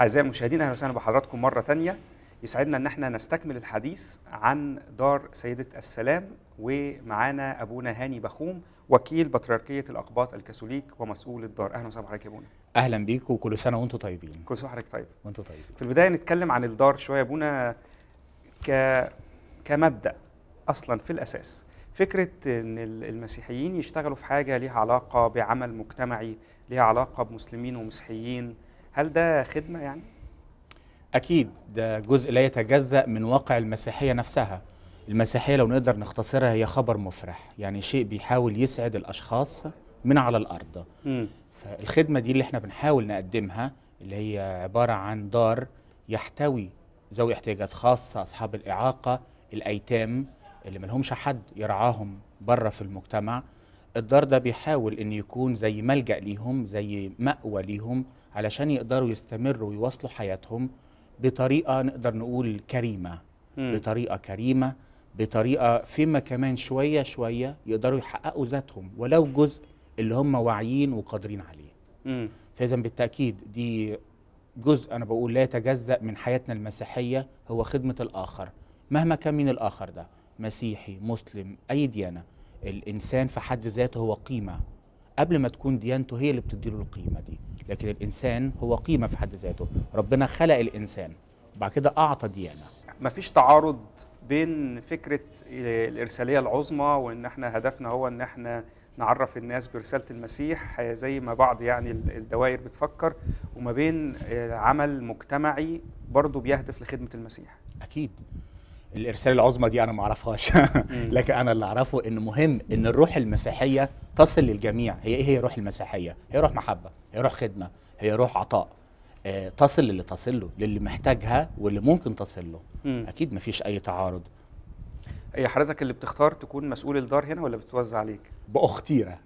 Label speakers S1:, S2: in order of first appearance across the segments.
S1: أعزائي المشاهدين أهلا وسهلا بحضراتكم مرة تانية يسعدنا ان احنا نستكمل الحديث عن دار سيدة السلام ومعانا ابونا هاني بخوم وكيل بطريركية الاقباط الكاثوليك ومسؤول الدار اهلا وسهلا بحضرتك يا ابونا
S2: اهلا بيك وكل سنه وانتم طيبين كل
S1: سنه وحضرتك طيب وانتم طيب في البدايه نتكلم عن الدار شويه يا ابونا ك كمبدا اصلا في الاساس فكره ان المسيحيين يشتغلوا في حاجه ليها علاقه بعمل مجتمعي ليها علاقه بمسلمين ومسيحيين هل ده خدمة يعني؟
S2: أكيد ده جزء لا يتجزأ من واقع المسيحية نفسها المسيحية لو نقدر نختصرها هي خبر مفرح يعني شيء بيحاول يسعد الأشخاص من على الأرض م. فالخدمة دي اللي احنا بنحاول نقدمها اللي هي عبارة عن دار يحتوي ذوي احتياجات خاصة أصحاب الإعاقة الأيتام اللي ملهمش حد يرعاهم بره في المجتمع الدار ده بيحاول ان يكون زي ملجا ليهم زي ماوى ليهم علشان يقدروا يستمروا ويواصلوا حياتهم بطريقه نقدر نقول كريمه م. بطريقه كريمه بطريقه فيما كمان شويه شويه يقدروا يحققوا ذاتهم ولو جزء اللي هم واعيين وقادرين عليه فاذا بالتاكيد دي جزء انا بقول لا يتجزا من حياتنا المسيحيه هو خدمه الاخر مهما كان مين الاخر ده مسيحي مسلم اي ديانه الانسان في حد ذاته هو قيمه قبل ما تكون ديانته هي اللي بتديله القيمه دي لكن الانسان هو قيمه في حد ذاته ربنا خلق الانسان وبعد كده اعطى ديانه
S1: ما فيش تعارض بين فكره الارساليه العظمى وان احنا هدفنا هو ان احنا نعرف الناس برساله المسيح زي ما بعض يعني الدوائر بتفكر وما بين عمل مجتمعي برضه بيهدف لخدمه المسيح اكيد
S2: الارسال العظمى دي انا ما اعرفهاش لكن انا اللي اعرفه ان مهم ان الروح المسيحيه تصل للجميع هي ايه هي الروح المسيحيه هي روح محبه هي روح خدمه هي روح عطاء آه تصل للي تصل له للي محتاجها واللي ممكن تصل له اكيد مفيش اي تعارض
S1: هي إيه، حضرتك اللي بتختار تكون مسؤول الدار هنا ولا بتوزع عليك باختيره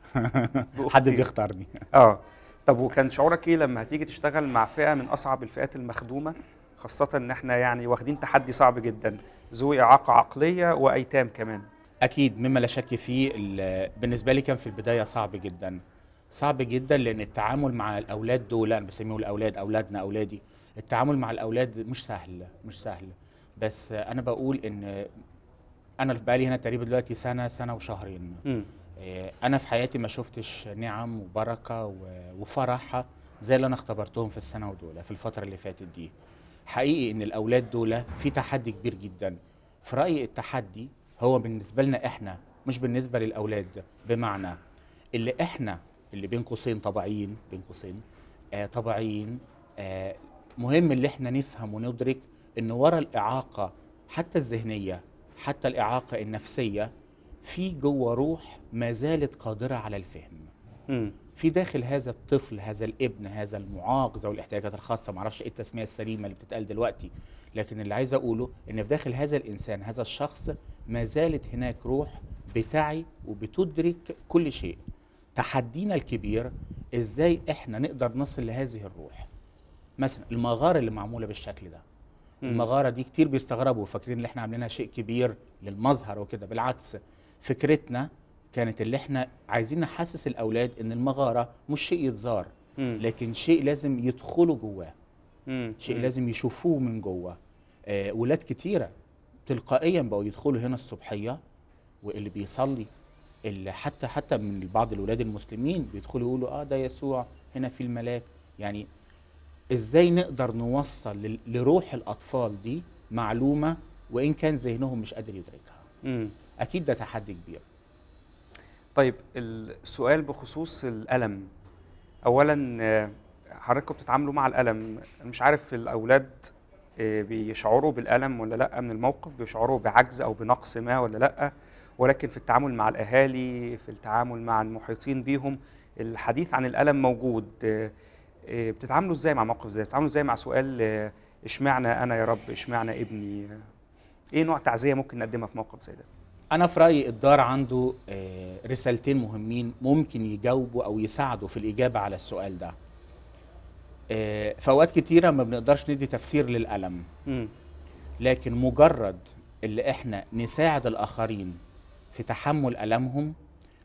S1: حد بيختارني اه طب وكان شعورك ايه لما هتيجي تشتغل مع فئه من اصعب الفئات المخدومه خاصه ان احنا يعني واخدين تحدي صعب جدا ذوي إعاقة عقلية وأيتام كمان أكيد مما لا شك فيه بالنسبة لي كان في البداية صعب جدا
S2: صعب جدا لأن التعامل مع الأولاد دول أنا بسميهم الأولاد أولادنا أولادي التعامل مع الأولاد مش سهل مش سهل بس أنا بقول إن أنا بالي هنا تقريبا دلوقتي سنة سنة وشهرين م. آه، أنا في حياتي ما شفتش نعم وبركة وفرحة زي اللي أنا اختبرتهم في السنة ودول في الفترة اللي فاتت دي حقيقي ان الاولاد دول في تحدي كبير جدا في رايي التحدي هو بالنسبه لنا احنا مش بالنسبه للاولاد بمعنى اللي احنا اللي بين قوسين طبيعيين بين قوسين آه طبيعيين آه مهم اللي احنا نفهم وندرك ان ورا الاعاقه حتى الذهنيه حتى الاعاقه النفسيه في جوه روح ما زالت قادره على الفهم م. في داخل هذا الطفل هذا الابن هذا المعاق ذوي الاحتياجات الخاصه ما اعرفش ايه التسميه السليمه اللي بتتقال دلوقتي لكن اللي عايز اقوله ان في داخل هذا الانسان هذا الشخص ما زالت هناك روح بتعي وبتدرك كل شيء تحدينا الكبير ازاي احنا نقدر نصل لهذه الروح مثلا المغاره اللي معموله بالشكل ده المغاره دي كتير بيستغربوا فاكرين ان احنا عاملينها شيء كبير للمظهر وكده بالعكس فكرتنا كانت اللي احنا عايزين نحسس الاولاد ان المغاره مش شيء يتزار لكن شيء لازم يدخلوا جواه شيء لازم يشوفوه من جوه آه ولاد كتيره تلقائيا بقوا يدخلوا هنا الصبحيه واللي بيصلي اللي حتى حتى من بعض الاولاد المسلمين بيدخلوا يقولوا اه ده يسوع هنا في الملاك يعني ازاي نقدر نوصل لروح الاطفال دي معلومه وان كان ذهنهم مش قادر يدركها اكيد ده تحدي كبير
S1: طيب السؤال بخصوص الالم اولا آه، حضرتكم بتتعاملوا مع الالم مش عارف الاولاد آه، بيشعروا بالالم ولا لا من الموقف بيشعروا بعجز او بنقص ما ولا لا ولكن في التعامل مع الاهالي في التعامل مع المحيطين بيهم الحديث عن الالم موجود آه، بتتعاملوا ازاي مع موقف زي بتتعاملوا ازاي مع سؤال اشمعنى انا يا رب اشمعنى ابني ايه نوع تعزيه ممكن نقدمها في موقف زي ده انا في رايي الدار عنده آه، رسالتين مهمين ممكن يجاوبوا او يساعدوا
S2: في الاجابه على السؤال ده آه، فوات كتيره ما بنقدرش ندي تفسير للالم لكن مجرد اللي احنا نساعد الاخرين في تحمل المهم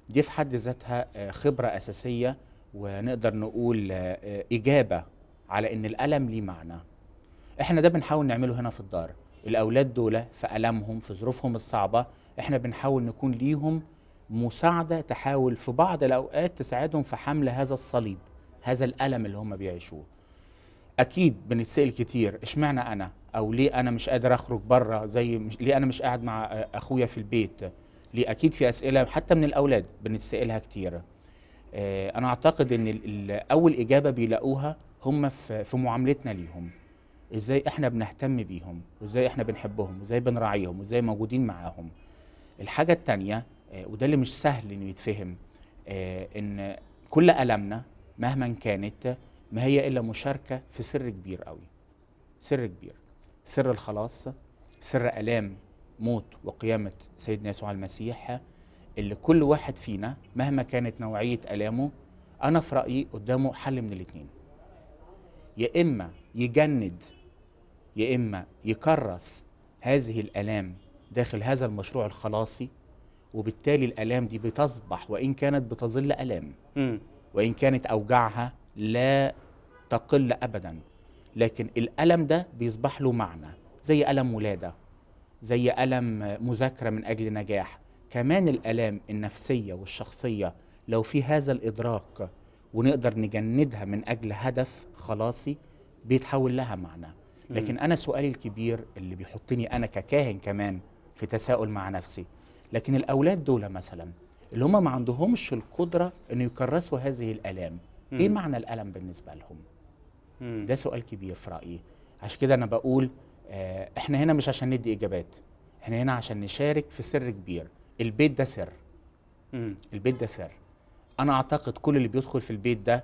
S2: دي في حد ذاتها آه، خبره اساسيه ونقدر نقول اجابه على ان الالم ليه معنى احنا ده بنحاول نعمله هنا في الدار الاولاد دول في المهم في ظروفهم الصعبه احنا بنحاول نكون ليهم مساعدة تحاول في بعض الأوقات تساعدهم في حمل هذا الصليب هذا الألم اللي هم بيعيشوه أكيد بنتسأل كتير إشمعنى أنا أو ليه أنا مش قادر أخرج بره زي مش ليه أنا مش قاعد مع أخويا في البيت ليه أكيد في أسئلة حتى من الأولاد بنتسألها كتير آه، أنا أعتقد إن أول إجابة بيلاقوها هم في معاملتنا ليهم إزاي إحنا بنهتم بيهم وإزاي إحنا بنحبهم وإزاي بنراعيهم وإزاي موجودين معاهم الحاجه التانية آه، وده اللي مش سهل انه يتفهم آه، ان كل المنا مهما كانت ما هي الا مشاركه في سر كبير قوي سر كبير سر الخلاص سر الام موت وقيامه سيدنا يسوع المسيح اللي كل واحد فينا مهما كانت نوعيه الامه انا في رايي قدامه حل من الاتنين يا اما يجند يا اما يكرس هذه الالام داخل هذا المشروع الخلاصي وبالتالي الآلام دي بتصبح وإن كانت بتظل آلام وإن كانت أوجاعها لا تقل أبدا لكن الألم ده بيصبح له معنى زي ألم ولادة زي ألم مذاكرة من أجل نجاح كمان الآلام النفسية والشخصية لو في هذا الإدراك ونقدر نجندها من أجل هدف خلاصي بيتحول لها معنى لكن أنا سؤالي الكبير اللي بيحطني أنا ككاهن كمان في تساؤل مع نفسي لكن الأولاد دول مثلا اللي هم ما عندهمش القدرة أن يكرسوا هذه الألام إيه مم. إيه معنى الألم بالنسبة لهم؟ مم. ده سؤال كبير في رأيي عشان كده أنا بقول آه إحنا هنا مش عشان ندي إجابات إحنا هنا عشان نشارك في سر كبير البيت ده سر مم. البيت ده سر أنا أعتقد كل اللي بيدخل في البيت ده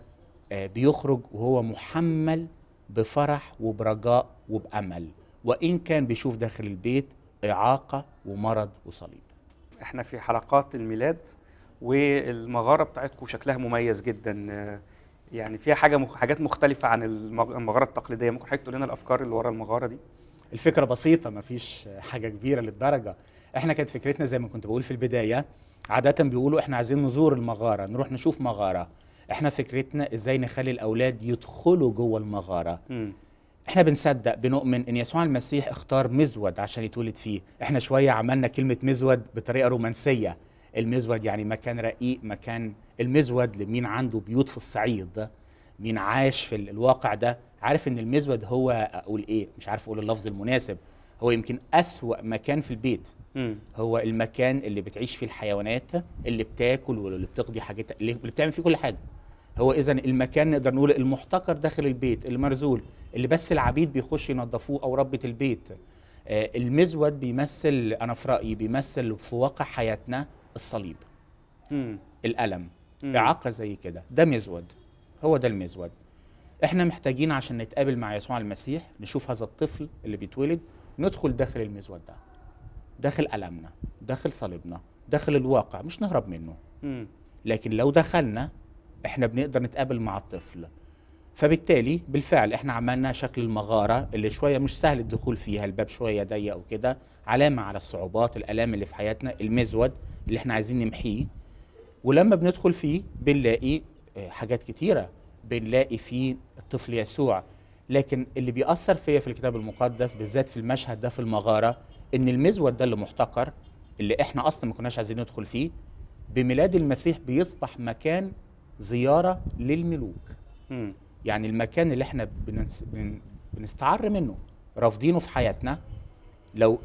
S2: آه بيخرج وهو محمل بفرح وبرجاء
S1: وبأمل وإن كان بيشوف داخل البيت اعاقه ومرض وصليب احنا في حلقات الميلاد والمغاره بتاعتكم شكلها مميز جدا آه، يعني فيها حاجه حاجات مختلفه عن المغاره التقليديه ممكن حضرتك تقول لنا الافكار اللي ورا المغاره دي الفكره بسيطه مفيش حاجه كبيره للدرجه احنا كانت فكرتنا زي
S2: ما كنت بقول في البدايه عاده بيقولوا احنا عايزين نزور المغاره نروح نشوف مغاره احنا فكرتنا ازاي نخلي الاولاد يدخلوا جوه المغاره م. احنا بنصدق بنؤمن ان يسوع المسيح اختار مزود عشان يتولد فيه احنا شويه عملنا كلمه مزود بطريقه رومانسيه المزود يعني مكان رقيق مكان المزود لمين عنده بيوت في الصعيد مين عاش في الواقع ده عارف ان المزود هو اقول ايه مش عارف اقول اللفظ المناسب هو يمكن أسوأ مكان في البيت هو المكان اللي بتعيش فيه الحيوانات اللي بتاكل واللي بتقضي حاجتها اللي بتعمل فيه كل حاجه هو اذا المكان نقدر نقول المحتكر داخل البيت المرزول اللي بس العبيد بيخش ينظفوه او ربه البيت آه، المزود بيمثل انا في رايي بيمثل في واقع حياتنا الصليب م. الالم م. اعاقه زي كده ده مزود هو ده المزود احنا محتاجين عشان نتقابل مع يسوع المسيح نشوف هذا الطفل اللي بيتولد ندخل داخل المزود ده داخل ألمنا داخل صليبنا داخل الواقع مش نهرب منه م. لكن لو دخلنا احنا بنقدر نتقابل مع الطفل فبالتالي بالفعل احنا عملنا شكل المغاره اللي شويه مش سهل الدخول فيها الباب شويه ضيق وكده علامه على الصعوبات الالام اللي في حياتنا المزود اللي احنا عايزين نمحيه ولما بندخل فيه بنلاقي آه، حاجات كتيره بنلاقي فيه الطفل يسوع لكن اللي بيأثر فيا في الكتاب المقدس بالذات في المشهد ده في المغاره ان المزود ده اللي محتقر اللي احنا اصلا ما كناش عايزين ندخل فيه بميلاد المسيح بيصبح مكان زياره للملوك م. يعني المكان اللي احنا بنس... بن... بنستعر منه رافضينه في حياتنا لو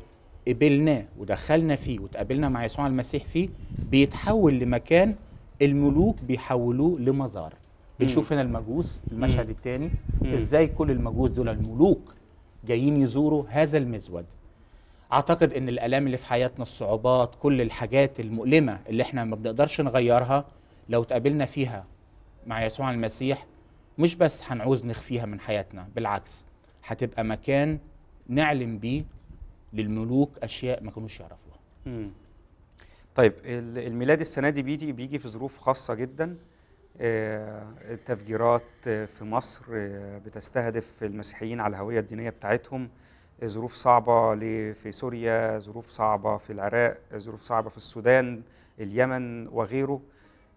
S2: قبلناه ودخلنا فيه وتقابلنا مع يسوع المسيح فيه بيتحول لمكان الملوك بيحولوه لمزار بنشوف هنا المجوس المشهد الثاني ازاي كل المجوس دول الملوك جايين يزوروا هذا المزود اعتقد ان الالام اللي في حياتنا الصعوبات كل الحاجات المؤلمه اللي احنا ما بنقدرش نغيرها لو تقابلنا فيها مع يسوع المسيح مش بس هنعوز نخفيها من حياتنا بالعكس هتبقى مكان نعلم بيه للملوك اشياء ما كانوش يعرفوها
S1: طيب الميلاد السنه دي بيجي بيجي في ظروف خاصه جدا آه، التفجيرات آه، في مصر آه، بتستهدف المسيحيين على الهويه الدينيه بتاعتهم ظروف صعبه في سوريا ظروف صعبه في العراق ظروف صعبه في السودان اليمن وغيره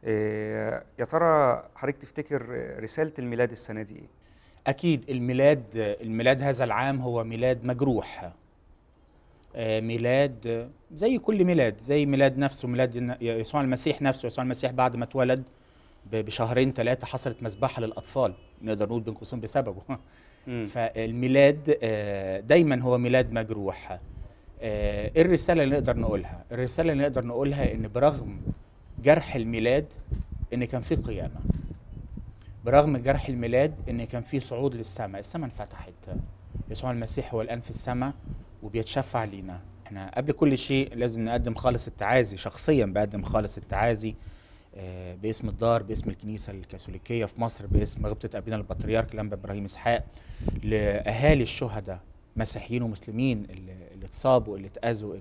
S1: آه، يا ترى حضرتك تفتكر رساله الميلاد السنه دي ايه؟ اكيد الميلاد الميلاد هذا العام
S2: هو ميلاد مجروح آه، ميلاد زي كل ميلاد زي ميلاد نفسه ميلاد يسوع المسيح نفسه يسوع المسيح بعد ما اتولد بشهرين ثلاثه حصلت مذبحه للاطفال نقدر نقول بين قوسين بسببه فالميلاد آه، دايما هو ميلاد مجروح ايه الرساله اللي نقدر نقولها الرساله اللي نقدر نقولها ان برغم جرح الميلاد ان كان في قيامه برغم جرح الميلاد ان كان في صعود للسماء السماء انفتحت يسوع المسيح هو الان في السماء وبيتشفع لينا احنا قبل كل شيء لازم نقدم خالص التعازي شخصيا بقدم خالص التعازي آه، باسم الدار باسم الكنيسة الكاثوليكية في مصر باسم غبطة أبينا البطريرك الأنبا إبراهيم إسحاق لأهالي الشهداء مسيحيين ومسلمين اللي اتصابوا اللي اتأذوا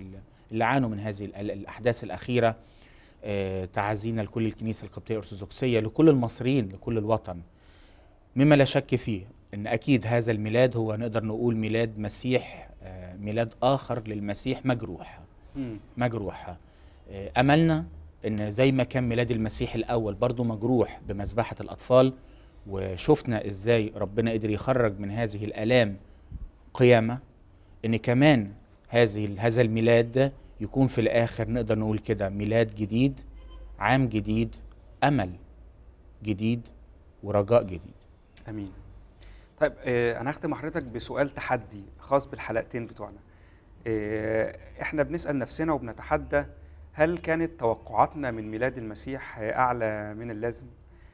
S2: اللي عانوا من هذه الأحداث الأخيرة آه، تعازينا لكل الكنيسه القبطيه الارثوذكسيه لكل المصريين لكل الوطن مما لا شك فيه ان اكيد هذا الميلاد هو نقدر نقول ميلاد مسيح آه، ميلاد اخر للمسيح مجروح مجروح آه، املنا ان زي ما كان ميلاد المسيح الاول برضه مجروح بمذبحه الاطفال وشفنا ازاي ربنا قدر يخرج من هذه الالام قيامه ان كمان هذه هذا الميلاد يكون في الآخر نقدر نقول كده ميلاد جديد عام جديد أمل جديد ورجاء جديد
S1: أمين طيب آه، أنا هختم حضرتك بسؤال تحدي خاص بالحلقتين بتوعنا آه، إحنا بنسأل نفسنا وبنتحدى هل كانت توقعاتنا من ميلاد المسيح أعلى من اللازم؟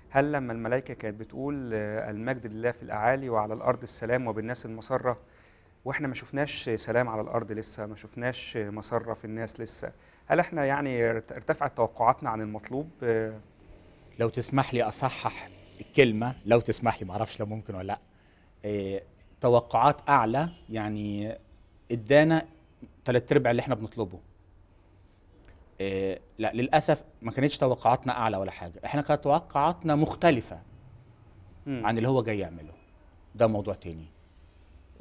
S1: هل لما الملائكة كانت بتقول آه، المجد لله في الأعالي وعلى الأرض السلام وبالناس المسرة واحنا ما شفناش سلام على الارض لسه ما شفناش مسره في الناس لسه هل احنا يعني ارتفعت توقعاتنا عن المطلوب لو تسمح لي اصحح
S2: الكلمه لو تسمح لي ما اعرفش لو ممكن ولا لا إيه توقعات اعلى يعني ادانا ثلاث ارباع اللي احنا بنطلبه إيه لا للاسف ما كانتش توقعاتنا اعلى ولا حاجه احنا كانت توقعاتنا مختلفه م. عن اللي هو جاي يعمله ده موضوع تاني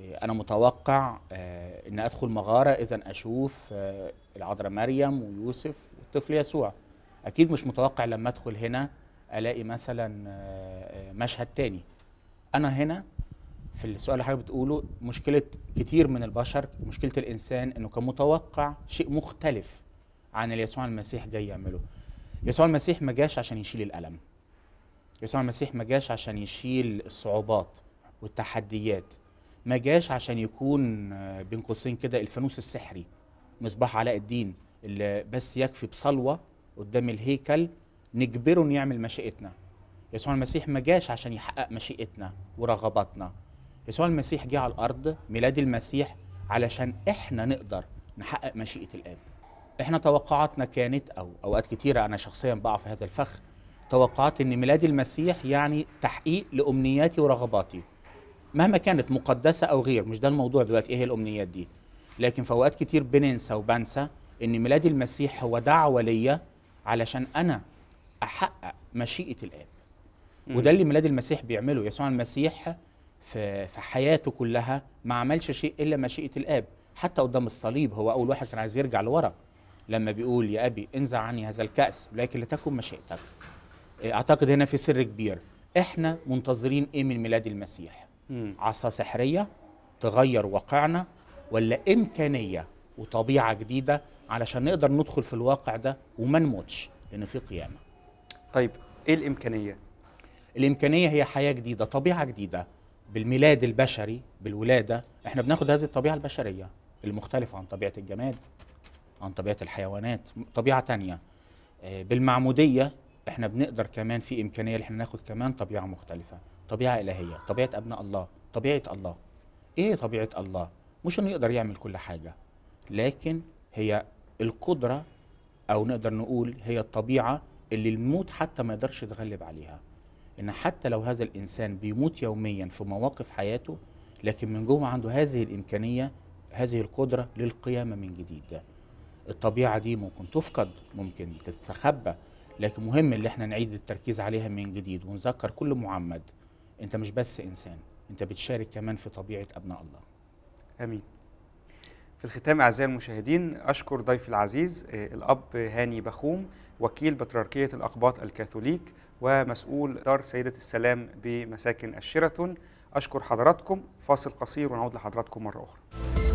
S2: آه، انا متوقع آه، ان ادخل مغاره اذا اشوف آه، العذراء مريم ويوسف والطفل يسوع اكيد مش متوقع لما ادخل هنا الاقي مثلا مشهد تاني انا هنا في السؤال اللي حضرتك بتقوله مشكله كتير من البشر مشكله الانسان انه كان متوقع شيء مختلف عن اللي يسوع المسيح جاي يعمله يسوع المسيح ما جاش عشان يشيل الالم يسوع المسيح ما جاش عشان يشيل الصعوبات والتحديات ما جاش عشان يكون آه، بين قوسين كده الفانوس السحري مصباح علاء الدين اللي بس يكفي بصلوه قدام الهيكل نجبره ان يعمل مشيئتنا يسوع المسيح ما جاش عشان يحقق مشيئتنا ورغباتنا يسوع المسيح جه على الارض ميلاد المسيح علشان احنا نقدر نحقق مشيئه الاب احنا توقعاتنا كانت او اوقات كتيره انا شخصيا بقع في هذا الفخ توقعات ان ميلاد المسيح يعني تحقيق لامنياتي ورغباتي مهما كانت مقدسه او غير مش ده الموضوع دلوقتي ايه هي الامنيات دي لكن في اوقات كتير بننسى وبنسى ان ميلاد المسيح هو دعوه ليا علشان انا احقق مشيئه الاب وده اللي ميلاد المسيح بيعمله يسوع المسيح في في حياته كلها ما عملش شيء الا مشيئه الاب حتى قدام الصليب هو اول واحد كان عايز يرجع لورا لما بيقول يا ابي انزع عني هذا الكاس لكن لتكن مشيئتك اعتقد هنا في سر كبير احنا منتظرين ايه من ميلاد المسيح عصا سحريه تغير واقعنا ولا امكانيه وطبيعه جديده علشان نقدر ندخل في الواقع ده وما نموتش لان في قيامه. طيب ايه الامكانيه؟ الامكانيه هي حياه جديده، طبيعه جديده بالميلاد البشري بالولاده احنا بناخد هذه الطبيعه البشريه المختلفه عن طبيعه الجماد عن طبيعه الحيوانات، طبيعه تانية آه، بالمعموديه احنا بنقدر كمان في امكانيه ان احنا ناخد كمان طبيعه مختلفه. طبيعه الهيه طبيعه ابناء الله طبيعه الله ايه طبيعه الله مش انه يقدر يعمل كل حاجه لكن هي القدره او نقدر نقول هي الطبيعه اللي الموت حتى ما يقدرش يتغلب عليها ان حتى لو هذا الانسان بيموت يوميا في مواقف حياته لكن من جوه عنده هذه الامكانيه هذه القدره للقيامه من جديد الطبيعه دي ممكن تفقد ممكن تستخبى لكن مهم اللي احنا نعيد التركيز عليها من جديد ونذكر كل
S1: معمد انت مش بس انسان انت بتشارك كمان في طبيعه ابناء الله امين في الختام اعزائي المشاهدين اشكر ضيفي العزيز آه، الاب هاني بخوم وكيل بطريركيه الاقباط الكاثوليك ومسؤول دار سيده السلام بمساكن الشيراتون اشكر حضراتكم فاصل قصير ونعود لحضراتكم مره اخرى